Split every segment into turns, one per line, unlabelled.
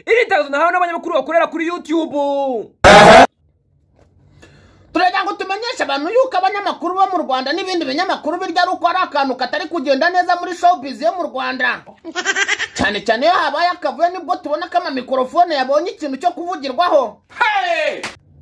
iri tangazo nahawe n'abanyamakuru bakorera kuri yutube
turagira ngo tumenyeshe abantu yuko abanyamakuru bo mu rwanda n'ibindi binyamakuru birya ari uko ari akantu katari kugenda neza muri showbiz yo mu rwanda cyane cyane iyo habaye akavuyo nibwo tubona ko amamikorofone yabonye ikintu cyo kuvugirwaho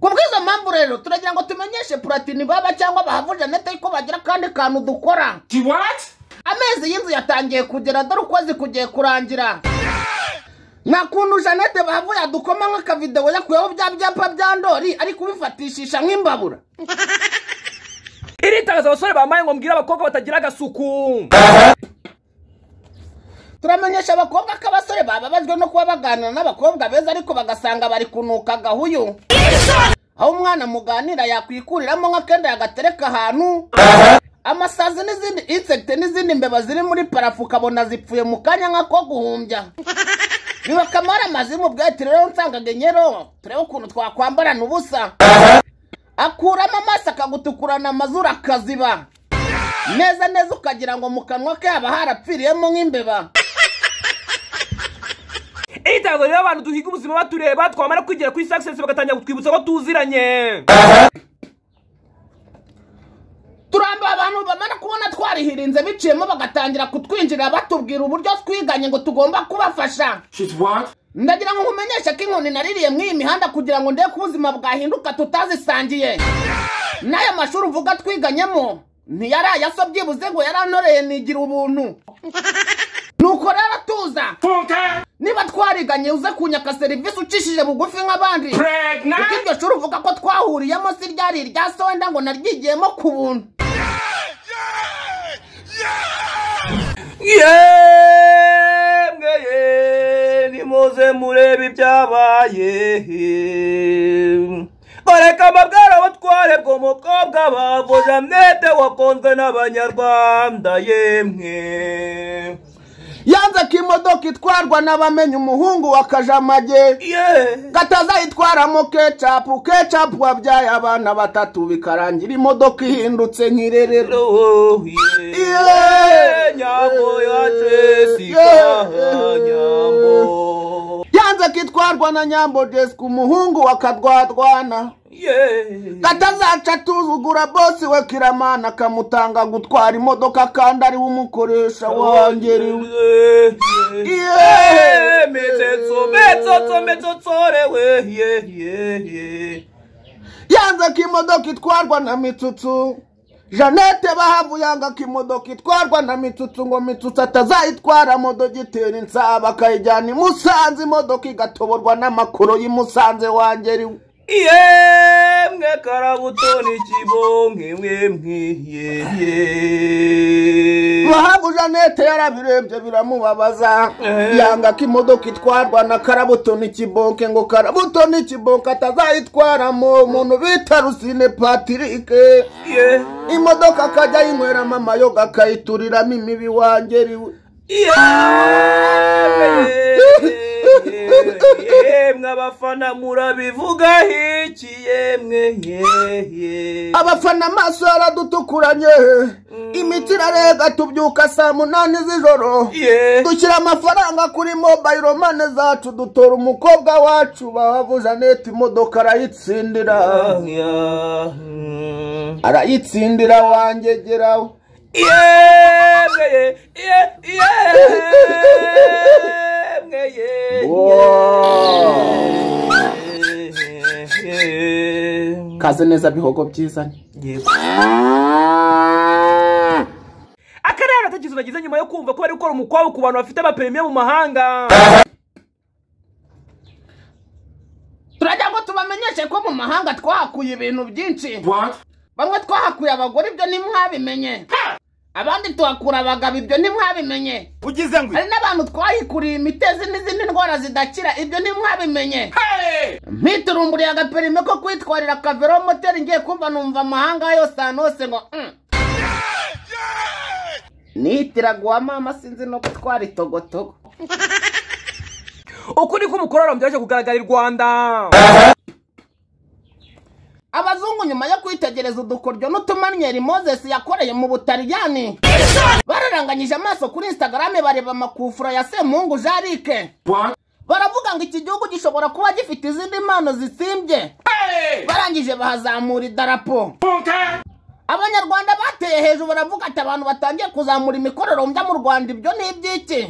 ku bw'izo mpamvu rero turagira ngo tumenyeshe puratini baba cyangwa bahavu janete ko bagira akandi kantu dukora amezi y'inzu yatangiye kugera dore ukwezi kugiye kurangira nta kuntu jeannette bahavu yadukoma nk'akavidewo yakuyeho bya byapa bya ndori ari kubifatishisha nk'imbabura
iri abasore bambaye ngo mbwire abakobwa batagira agasuku turamenyesha abakobwa ko abasore bababajwe no kuba baganira
n'abakobwa beza ariko bagasanga bari kunuka gahuyu aho umwana muganira yakwikuriramo nk'akenda yagatereka ahantu amasazi n'izindi insegite n'izindi mbeba ziri muri parafu ukabona zipfuye mu kanya nk'ako guhumbya bibakamara amazu y'umubwete rero nsangaga nyero turebe ukuntu twakwambarana ubusa akuramo amaso akagutukurana amazuru akaziba neza neza ukagira ngo mu kanwa ke haba harapfiriyemo nk'imbeba
itango rero abantu duhiga ubuzima batureba twamara kwigira kuri sakisesi bagatangira kutwibutsa ko tuziranye
abantu bamara kubona twarihirinze biciyemo bagatangira kutwinjira batubwira uburyo twiganye ngo tugomba kubafasha ndagira ngo nkumenyeshe ko inkoni naririye mw'iyi mihanda kugira ngo ndebe ko ubuzima bwahinduka tutazisangiye n'aya mashuri uvuga twiganyemo ntiyari ayaso byibuze ngo yarantoreye nigira ubuntu nuko rero tuza niba twariganye uze kunyaka serivisi ucishije bugufi nk'abandi kuko iryo shuri uvuga ko twahuriyemo si ryari irya sonda ngo naryigiyemo ku buntu
yemwe nimuze murebe ibyabaye bareka amabwara abatware bw'umukobwa bavuze amete wakunzwe n'abanyarwanda yemwe yanze ko imodoka itwarwa n'abamenya umuhungu wa kajamage
katazayitwaramo kecapu kecapu wabyaye abana batatu bikarangira imodoka ihindutse nk'irerero oh,
nyambo yatesika nyambo
kamaze kitwarwa na nyambo jesike umuhungu wa kadwadwana katazaca atuzugura bose we kiramana akamutanga gutwara imodoka kandi ariwe umukoresha
wongerewe
yanze ko imodoka itwarwa na mitutu jeannette bahavu yanga ko imodoka itwarwa na mitsutsu ngo mitsutsu atazayitwara modogiteri insaba akayijyana i musanze imodoka
igatoborwa
n’amakuru y’imusanze musanze wangeriwe
yemwe karabutoni kibonke mwemwe yeye bahamu
janete yarabirebye biramubabaza eh. yanga ko imodoka itwarwa na karabutoni kibonke ngo karabutoni kibonke atazayitwaramo umuntu bita rusine patirike imodoka akajya ayinywera amayoga akayituriramo imibi
wangeriwe yeee yemwe abafana murabivuga hiki yemwe yeye
abafana amaso yaradutukuranye mm. imiti irarega tubyuka saa munani z'ijoro dushyira amafaranga kuri mobayiro mane zacu dutora umukobwa wacu bahavu janete imodoka arayitsindira
mm.
arayitsindira wanjye wangegerawe
yemwe yemwe yemwe
kaze neza bihogo
byiza Akarere akarara atakizu nyuma yo kumva ko bari gukora umukwabu ku bantu bafite amaperime mu mahanga
turajya ngo tubamenyeshe ko mu mahanga twahakuye ibintu byinshi bamwe twahakuye abagore ibyo ntimwabimenye abandi tuhakura abagabo ibyo ntimwabimenye ugize ngo hari n'abantu twahikuriye imitezi n'izindi ndwara zidakira ibyo ntimwabimenye mpiturumburiye agaperime ko kwitwarira akavero moteri ngiye kumva numva amahanga yose ahantu hose ngo mm. guha mama sinzi no gutwara itogotogo ukuri k'umukororombya
yaje kugaragara i rwanda
abazungu nyuma yo kwitegereza udukoryo n'utumanyeri moses yakoreye mu butaliyani bararanganyije amaso kuri instagram bareba amakufura ya semungu jarike baravuga ngo iki gihugu gishobora kuba gifite izindi mpano zitsimbye barangije bahazamura idarapo abanyarwanda bateye hejuru baravuga ati abantu batangiye kuzamura imikororombya mu rwanda ibyo ni iby'iki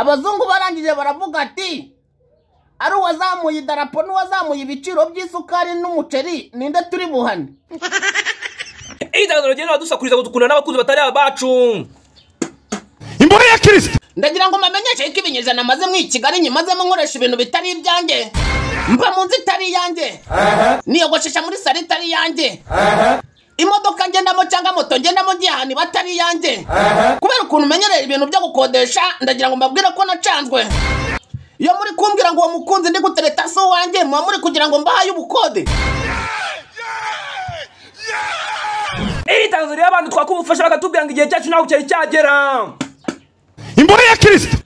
abazungu barangije baravuga ati ari uwazamuye idarapo n'uwazamuye ibiciro by'isukari n'umuceri ninde turi buhane
iyo itangazo rigenda badusakuriza ngo dukundana n'abakunzi batari abacu imboro ya kirisita
ndagira ngo mbamenyeshe ko ibinyejana amazemo i kigali nyimazemo nkoresha ibintu bitari ibyanjye mba mu nzu itari iyanjye niyogoshesha muri salo itari iyanjye imodoka ngendamo cyangwa moto ngendamo ngiye ahantu iba atari iyanjye kubera ukuntu umenyereye ibintu byo gukodesha ndagira ngo mbabwire ko nacanzwe iyo muri kumbwira ngo uwo mukunzi ndi gutereta so wanjye muba muri kugira ngo mbahaye ubukode
iri tanzo rero abantu twaka bakatubwira ngo igihe cyacu ntabwo cyari cyagera imboro ya kirisita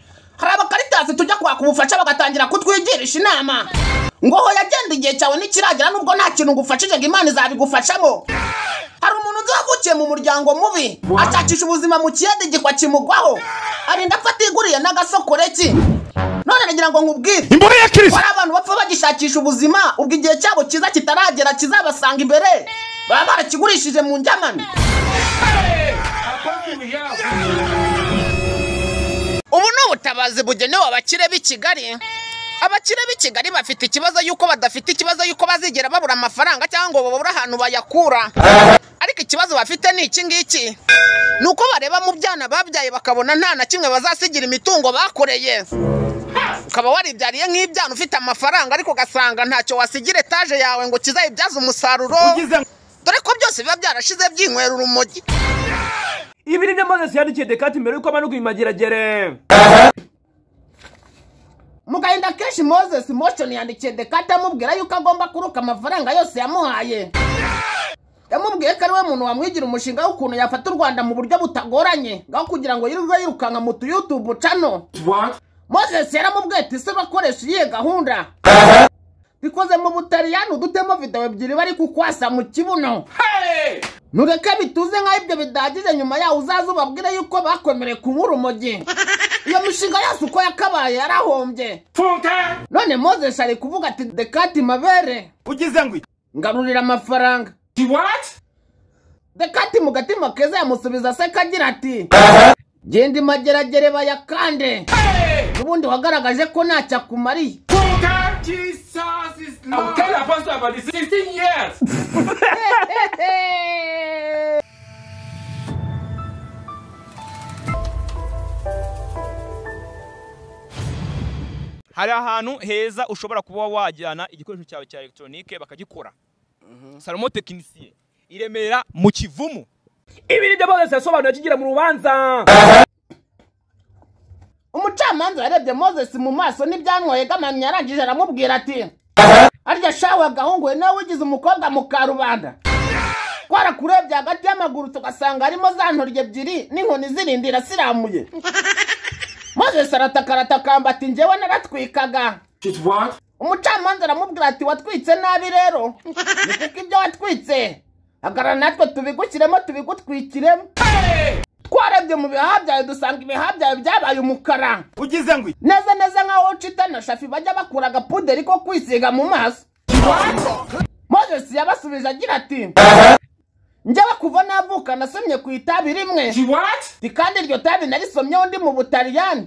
hari abakaritasi tujya kwaka ubufasha bagatangira
kutwigirisha inama ngo ho yagenda igihe cyawe ntikiragera nubwo nta kintu ngufashije ngo imana izabigufashamo hari umuntu uzi mu muryango mubi ashakisha ubuzima mu kiyede gikwa kimugwaho arinda apfa atiguriye n'agasokoreki none nagira ngo nkubwire imbohe ya kirisito hari abantu bapfa bagishakisha ubuzima ubwo igihe cyabo cyiza kitaragera kizabasanga imbere baba barakigurishije mu njyamani ubu ni ubutabazi bugenewe abakire b'i kigali abakire b'i kigali bafite ikibazo y'uko badafite ikibazo y'uko bazigera babura amafaranga cyangwa ngo babure ahantu bayakura ariko ikibazo bafite ni iki ngiki ni uko bareba mu byana babyaye bakabona nta na kimwe bazasigira imitungo bakoreye ukaba waribyariye nk'ibyana ufite amafaranga ariko ugasanga ntacyo wasigira etaje yawe ngo kizayibyaze umusaruro dore ko
byose biba byarashize byinywera urumogi ibi ni yandikiye dekati mbere yuko amanuka ibimageragere mugahinda kenshi
moses motion yandikiye dekati amubwira yuko agomba kuruka amafaranga yose yamuhaye yamubwiye ko ari we muntu wamwigira umushinga w'ukuntu yafata u rwanda mu buryo butagoranye ngaho kugira ngo yirirwe yirukanka mu tuyutubu cano mozesi yaramubwiye ati se bakoresha iyihe gahunda bikoze mu butaliyani udutemo videwo ebyiri bari kukwasa mu kibuno nureke bituze nk'aho ibyo bidahagije nyuma yaho uzaze ubabwire yuko bakomere kubura umujyi iyo mishinga yose uko yakabaye yarahombye none Moses ari kuvuga ati dekati mabere ugize ngo ngarurira amafaranga dekati mu gatima keza yamusubiza aseka agira ati genda imageragere bayakande n'ubundi wagaragaje ko ntacyo akumariye
hari ahantu heza ushobora kuba wajyana igikoresho cyawe cya elegitoronike bakagikora mhm. salomo tekinisiye i remera mu kivumu ibi nibyo moses yasobanuye akigira mu rubanza
umucamanza yarebye moses mu maso n'ibyanyweye gamanyi yarangije aramubwira ati arya shawe agahungu we nawe wigize umukobwa mu karubanda Kwara twarakurebye hagati y'amaguru tugasanga harimo za ntoryi ebyiri n'inkoni zirindira irasiramuye moses arataka aratakamba ati njyewe naratwikaga umucamanza aramubwira ati watwitse nabi rero ni kuko ibyo watwitse hagarara natwe tubigushyiremo tubigutwikiremo twarebye mu bihaha byawe dusanga ibihaha byawe byabaye umukara ugize ngo neza neza nkaho ucita na shafi bajya bakura agapuderi ko kwisiga mu maso mozesi yabasubije agira ati njyewe kuva navuka nasomye ku itabi rimwe kandi iryo tabi narisomye undi mu butaliyani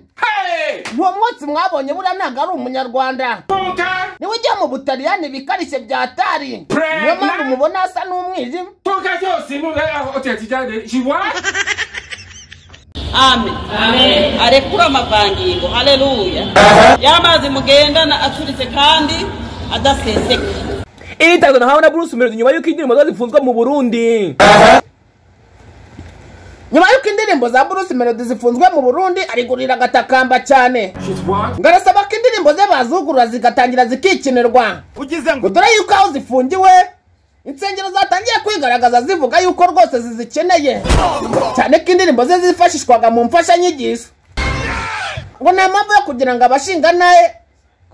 uwo munsi mwabonye buriya ari umunyarwanda niwe ujya mu butaliyani ibikarishye bya tari niyo mpamvu mubona hasa n'umwijima eh, ah, Amen. Amen. arekura amavangingo haleluya y'amazi mugendana acuritse kandi adaseseka
Iri tangazwa na Hawa na nyuma y'uko indirimbo zose zifunzwe mu Burundi nyuma y'uko indirimbo za Bruce Melody
zifunzwe mu Burundi arigurira agatakamba cyane ngarasaba ko indirimbo ze bazugurura zigatangira zikikinirwa ngo dore yuko aho zifungiwe insengero zatangiye kwigaragaza zivuga yuko rwose zizikeneye cyane ko indirimbo ze zifashishwaga mu mfashanyigisho ngo nta mpamvu kugira ngo abashinga naye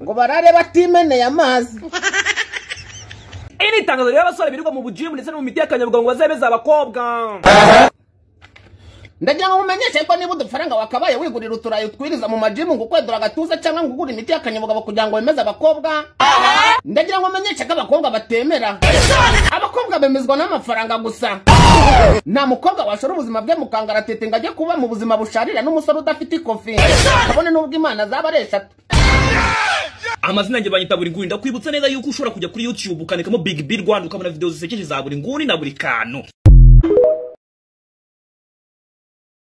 ngo barare batimeneye amazi
ni itangazo rero abasore birirwa mu bujimu ndetse no mu miti y'akanyabuga ngo bazabeze abakobwa ndagira ngo mumenyeshe ko
niba udufaranga wakabaye wigurira uturayi utwiriza mu majimu ngo ukwedura agatuza cyangwa ngo ugure imiti y'akanyabugabo kugira ngo wemeze abakobwa ndagira ngo mumenyeshe ko abakobwa batemera abakobwa bemezwa n'amafaranga gusa nta mukobwa washora ubuzima bwe mu kangaratete ngo ajye kuba mu buzima busharira n'umusore udafite ikofi kabone n'ubwo imana zaba ari eshatu
amazina yanjye banyita buri nguni ndakwibutsa neza yuko ushobora kujya kuri youtube ukandikamo big bill rwanda ukabona videwo zisekeje za buri nguni na buri kantu